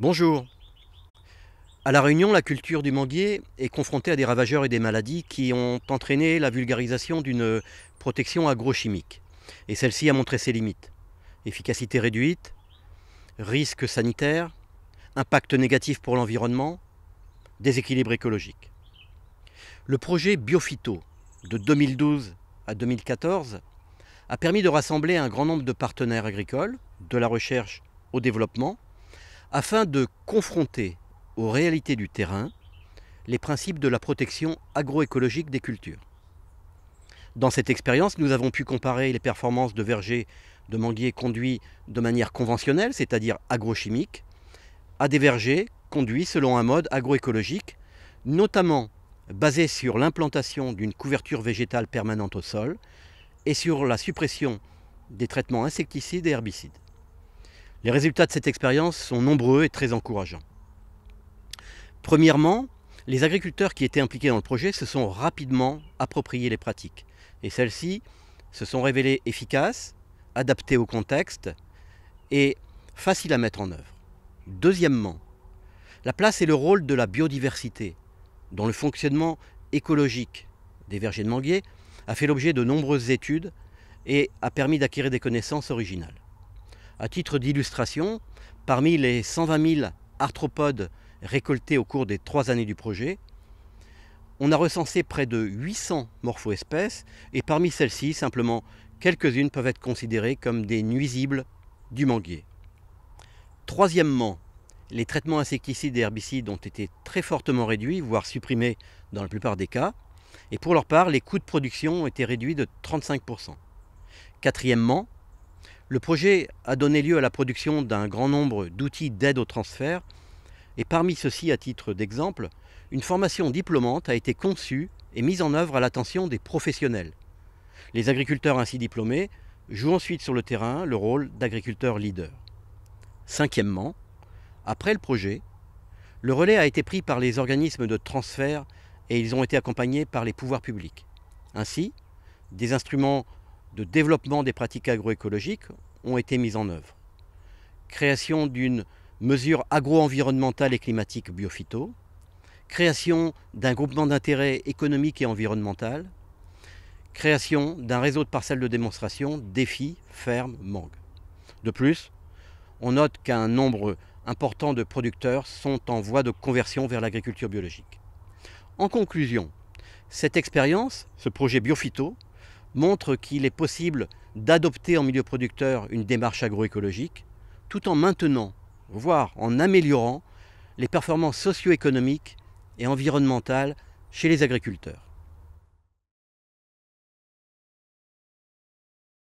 Bonjour. À La Réunion, la culture du manguier est confrontée à des ravageurs et des maladies qui ont entraîné la vulgarisation d'une protection agrochimique. Et celle-ci a montré ses limites. Efficacité réduite, risque sanitaire, impact négatif pour l'environnement, déséquilibre écologique. Le projet Biophyto de 2012 à 2014 a permis de rassembler un grand nombre de partenaires agricoles, de la recherche au développement, afin de confronter aux réalités du terrain les principes de la protection agroécologique des cultures. Dans cette expérience, nous avons pu comparer les performances de vergers de manguiers conduits de manière conventionnelle, c'est-à-dire agrochimique, à des vergers conduits selon un mode agroécologique, notamment basé sur l'implantation d'une couverture végétale permanente au sol et sur la suppression des traitements insecticides et herbicides. Les résultats de cette expérience sont nombreux et très encourageants. Premièrement, les agriculteurs qui étaient impliqués dans le projet se sont rapidement appropriés les pratiques. Et celles-ci se sont révélées efficaces, adaptées au contexte et faciles à mettre en œuvre. Deuxièmement, la place et le rôle de la biodiversité dans le fonctionnement écologique des vergers de manguier a fait l'objet de nombreuses études et a permis d'acquérir des connaissances originales. À titre d'illustration, parmi les 120 000 arthropodes récoltés au cours des trois années du projet, on a recensé près de 800 espèces et parmi celles-ci, simplement quelques-unes peuvent être considérées comme des nuisibles du manguier. Troisièmement, les traitements insecticides et herbicides ont été très fortement réduits, voire supprimés dans la plupart des cas, et pour leur part, les coûts de production ont été réduits de 35%. Quatrièmement, le projet a donné lieu à la production d'un grand nombre d'outils d'aide au transfert, et parmi ceux-ci, à titre d'exemple, une formation diplômante a été conçue et mise en œuvre à l'attention des professionnels. Les agriculteurs ainsi diplômés jouent ensuite sur le terrain le rôle d'agriculteurs leaders. Cinquièmement, après le projet, le relais a été pris par les organismes de transfert et ils ont été accompagnés par les pouvoirs publics. Ainsi, des instruments de développement des pratiques agroécologiques ont été mises en œuvre. Création d'une mesure agro-environnementale et climatique biophyto, création d'un groupement d'intérêt économique et environnemental, création d'un réseau de parcelles de démonstration, défi, ferme, mangue. De plus, on note qu'un nombre important de producteurs sont en voie de conversion vers l'agriculture biologique. En conclusion, cette expérience, ce projet Biophyto, montre qu'il est possible d'adopter en milieu producteur une démarche agroécologique tout en maintenant, voire en améliorant les performances socio-économiques et environnementales chez les agriculteurs.